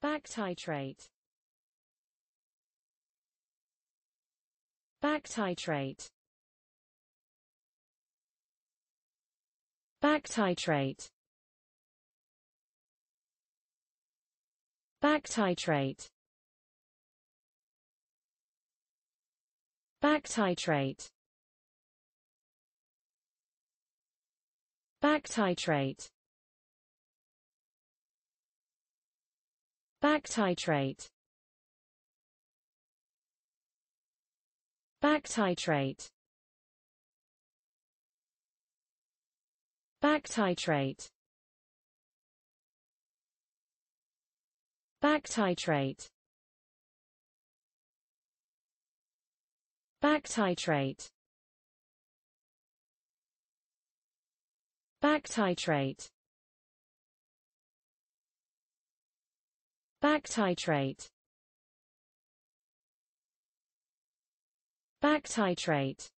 Back titrate. Back titrate. Back titrate. Back titrate. Back titrate. Back titrate. Back titrate. Back titrate. Back titrate. Back titrate. Back titrate. Back titrate. Back titrate. Back titrate.